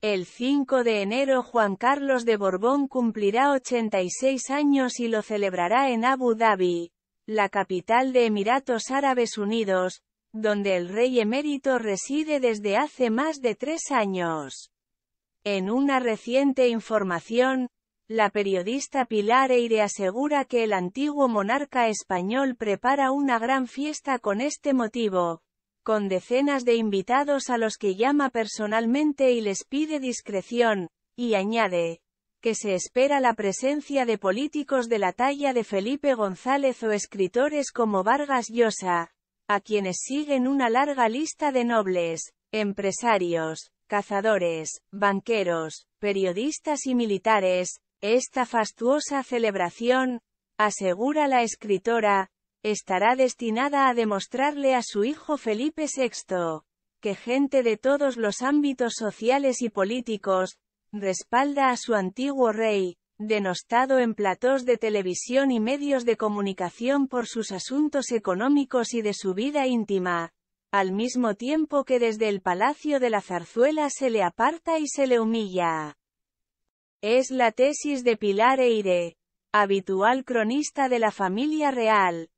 El 5 de enero Juan Carlos de Borbón cumplirá 86 años y lo celebrará en Abu Dhabi, la capital de Emiratos Árabes Unidos, donde el rey emérito reside desde hace más de tres años. En una reciente información, la periodista Pilar Eire asegura que el antiguo monarca español prepara una gran fiesta con este motivo, con decenas de invitados a los que llama personalmente y les pide discreción, y añade, que se espera la presencia de políticos de la talla de Felipe González o escritores como Vargas Llosa, a quienes siguen una larga lista de nobles, empresarios, cazadores, banqueros, periodistas y militares. Esta fastuosa celebración, asegura la escritora, estará destinada a demostrarle a su hijo Felipe VI, que gente de todos los ámbitos sociales y políticos, respalda a su antiguo rey, denostado en platós de televisión y medios de comunicación por sus asuntos económicos y de su vida íntima, al mismo tiempo que desde el Palacio de la Zarzuela se le aparta y se le humilla. Es la tesis de Pilar Eire, habitual cronista de la familia real,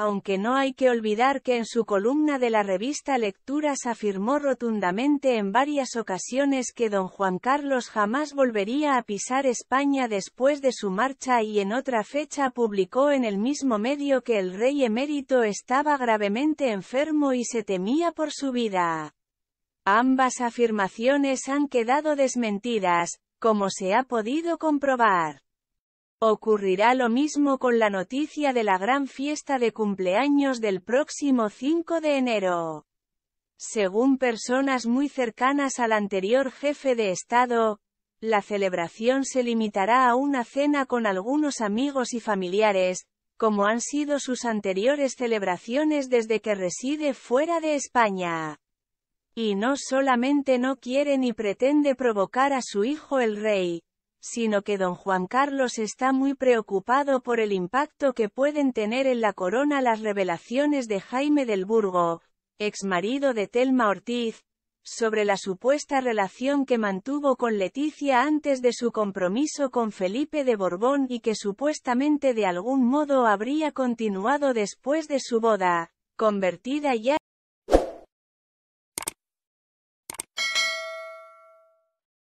aunque no hay que olvidar que en su columna de la revista Lecturas afirmó rotundamente en varias ocasiones que don Juan Carlos jamás volvería a pisar España después de su marcha y en otra fecha publicó en el mismo medio que el rey emérito estaba gravemente enfermo y se temía por su vida. Ambas afirmaciones han quedado desmentidas, como se ha podido comprobar. Ocurrirá lo mismo con la noticia de la gran fiesta de cumpleaños del próximo 5 de enero. Según personas muy cercanas al anterior jefe de Estado, la celebración se limitará a una cena con algunos amigos y familiares, como han sido sus anteriores celebraciones desde que reside fuera de España. Y no solamente no quiere ni pretende provocar a su hijo el rey, sino que don Juan Carlos está muy preocupado por el impacto que pueden tener en la corona las revelaciones de Jaime del Burgo, ex marido de Telma Ortiz, sobre la supuesta relación que mantuvo con Leticia antes de su compromiso con Felipe de Borbón y que supuestamente de algún modo habría continuado después de su boda, convertida ya